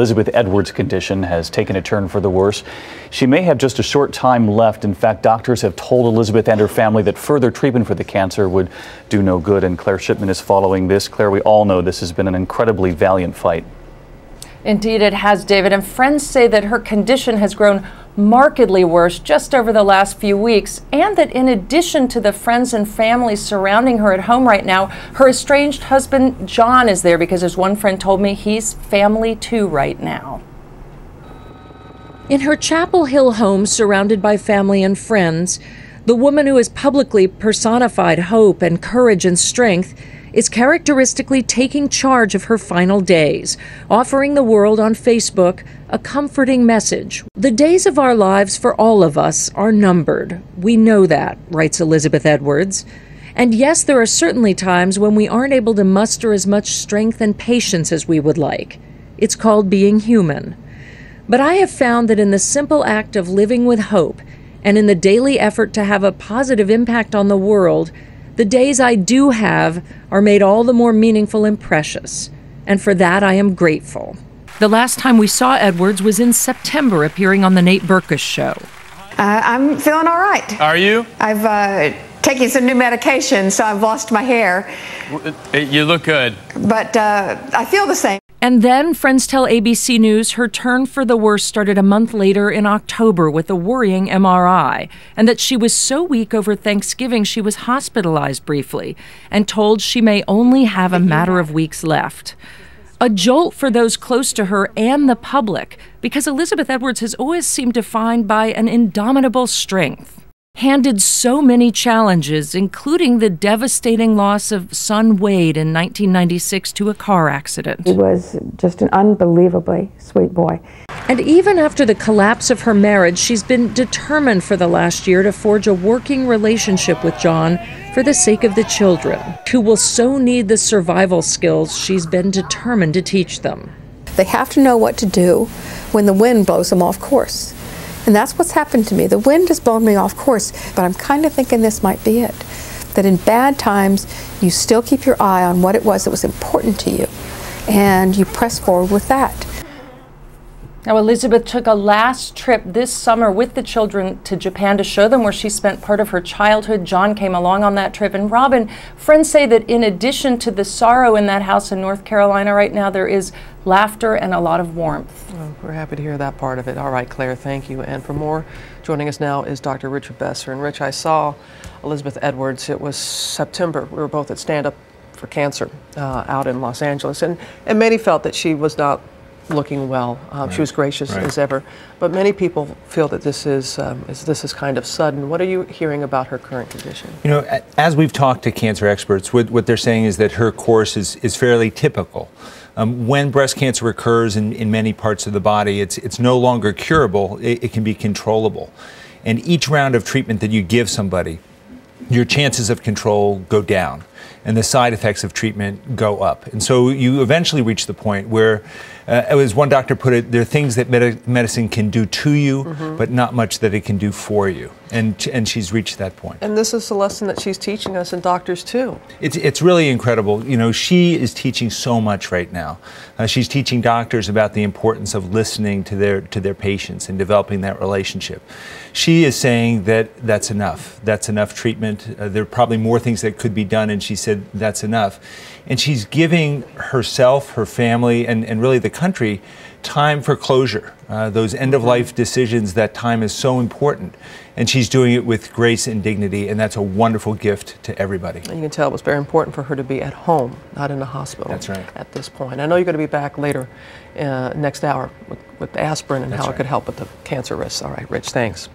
Elizabeth Edwards' condition has taken a turn for the worse. She may have just a short time left. In fact, doctors have told Elizabeth and her family that further treatment for the cancer would do no good, and Claire Shipman is following this. Claire, we all know this has been an incredibly valiant fight. Indeed, it has, David. And friends say that her condition has grown markedly worse just over the last few weeks, and that in addition to the friends and family surrounding her at home right now, her estranged husband John is there because, as one friend told me, he's family too right now. In her Chapel Hill home, surrounded by family and friends, the woman who has publicly personified hope and courage and strength is characteristically taking charge of her final days, offering the world on Facebook a comforting message. The days of our lives for all of us are numbered. We know that, writes Elizabeth Edwards. And yes, there are certainly times when we aren't able to muster as much strength and patience as we would like. It's called being human. But I have found that in the simple act of living with hope and in the daily effort to have a positive impact on the world, the days I do have are made all the more meaningful and precious, and for that I am grateful. The last time we saw Edwards was in September, appearing on The Nate Berkus Show. Uh, I'm feeling all right. Are you? I've uh, taken some new medication, so I've lost my hair. Uh, you look good. But uh, I feel the same. And then, friends tell ABC News her turn for the worse started a month later in October with a worrying MRI, and that she was so weak over Thanksgiving she was hospitalized briefly and told she may only have a matter of weeks left. A jolt for those close to her and the public, because Elizabeth Edwards has always seemed defined by an indomitable strength handed so many challenges, including the devastating loss of son Wade in 1996 to a car accident. He was just an unbelievably sweet boy. And even after the collapse of her marriage, she's been determined for the last year to forge a working relationship with John for the sake of the children, who will so need the survival skills she's been determined to teach them. They have to know what to do when the wind blows them off course. And that's what's happened to me. The wind has blown me off course, but I'm kind of thinking this might be it. That in bad times, you still keep your eye on what it was that was important to you, and you press forward with that. Now, Elizabeth took a last trip this summer with the children to Japan to show them where she spent part of her childhood. John came along on that trip. And Robin, friends say that in addition to the sorrow in that house in North Carolina right now, there is laughter and a lot of warmth. Well, we're happy to hear that part of it. All right, Claire, thank you. And for more, joining us now is Dr. Richard Besser. And Rich, I saw Elizabeth Edwards. It was September. We were both at Stand Up for Cancer uh, out in Los Angeles. And, and many felt that she was not looking well. Um, right. She was gracious right. as ever. But many people feel that this is, um, is, this is kind of sudden. What are you hearing about her current condition? You know, as we've talked to cancer experts, what, what they're saying is that her course is, is fairly typical. Um, when breast cancer occurs in, in many parts of the body, it's, it's no longer curable, it, it can be controllable. And each round of treatment that you give somebody, your chances of control go down and the side effects of treatment go up. And so you eventually reach the point where, uh, as one doctor put it, there are things that med medicine can do to you, mm-hmm. but not much that it can do for you. And, and she's reached that point. And this is the lesson that she's teaching us and doctors too. It's, it's really incredible. You know, she is teaching so much right now. Uh, she's teaching doctors about the importance of listening to their, to their patients and developing that relationship. She is saying that that's enough. That's enough treatment. Uh, there are probably more things that could be done, and she she said, that's enough. And she's giving herself, her family, and, and really the country time for closure, uh, those end of life decisions, that time is so important. And she's doing it with grace and dignity, and that's a wonderful gift to everybody. And you can tell it was very important for her to be at home, not in the hospital. That's right. At this point. I know you're going to be back later uh, next hour with, with aspirin and that's how right. it could help with the cancer risks. All right, Rich, thanks.